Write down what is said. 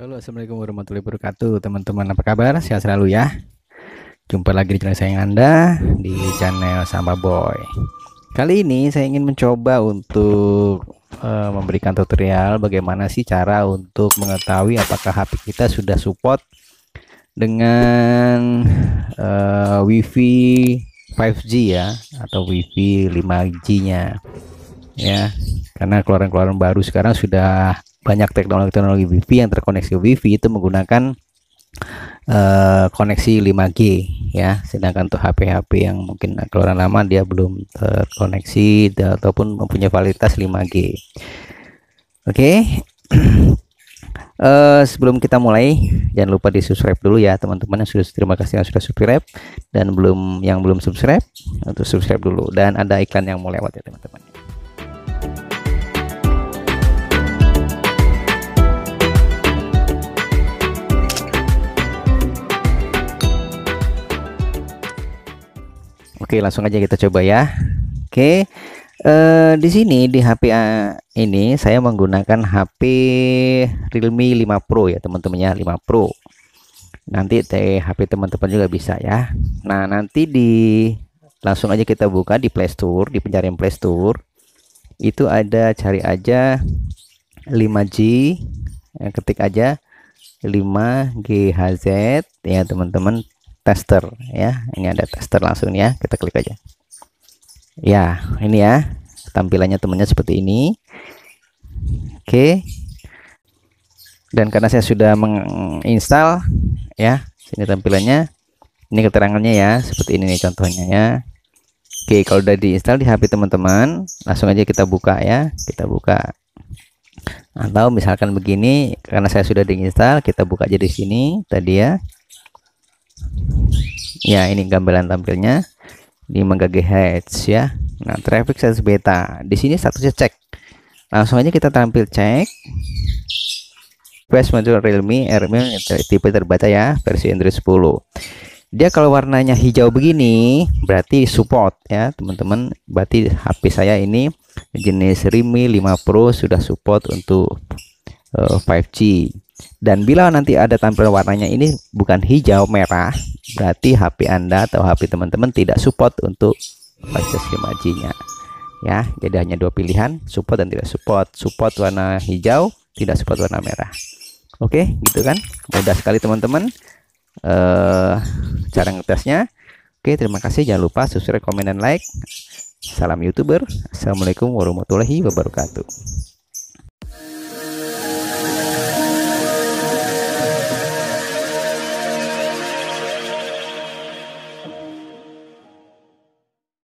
Halo, Assalamualaikum warahmatullahi wabarakatuh Teman-teman apa kabar? Sehat selalu ya Jumpa lagi di channel saya Anda Di channel Sama Boy Kali ini saya ingin mencoba untuk uh, Memberikan tutorial Bagaimana sih cara untuk mengetahui Apakah HP kita sudah support Dengan uh, Wifi 5G ya Atau Wifi 5G nya Ya karena keluaran-keluaran baru sekarang sudah banyak teknologi-teknologi WiFi yang terkoneksi WiFi itu menggunakan uh, koneksi 5G ya. Sedangkan untuk HP-HP yang mungkin keluaran lama dia belum terkoneksi ataupun mempunyai kualitas 5G. Oke. Okay. Uh, eh, sebelum kita mulai, jangan lupa di subscribe dulu ya teman-teman yang sudah terima kasih yang sudah subscribe dan belum yang belum subscribe untuk subscribe dulu dan ada iklan yang mau lewat ya teman-teman. Oke, langsung aja kita coba ya. Oke. Eh di sini di HP eh, ini saya menggunakan HP Realme 5 Pro ya, teman-teman ya, 5 Pro. Nanti teh HP teman-teman juga bisa ya. Nah, nanti di langsung aja kita buka di Play Store, di pencarian Play Store. Itu ada cari aja 5G, ya, ketik aja 5GHZ ya teman-teman tester ya ini ada tester langsung ya kita klik aja ya ini ya tampilannya temennya seperti ini oke dan karena saya sudah menginstal ya sini tampilannya ini keterangannya ya seperti ini nih contohnya ya Oke kalau udah diinstal di HP teman-teman langsung aja kita buka ya kita buka atau misalkan begini karena saya sudah diinstal kita buka aja di sini tadi ya ya ini gambaran tampilnya di megah GHz ya nah traffic status beta di sini statusnya cek langsung aja kita tampil cek face model Realme Realme tipe terbaca ya versi Android 10 dia kalau warnanya hijau begini berarti support ya teman-teman berarti HP saya ini jenis Realme 5 Pro sudah support untuk uh, eh, 5G dan bila nanti ada tampil warnanya ini bukan hijau merah berarti HP Anda atau HP teman-teman tidak support untuk baca skema nya Ya, jadi hanya dua pilihan, support dan tidak support. Support warna hijau, tidak support warna merah. Oke, gitu kan? Mudah sekali teman-teman eh cara ngetesnya. Oke, terima kasih. Jangan lupa subscribe, komen, dan like. Salam YouTuber. Assalamualaikum warahmatullahi wabarakatuh.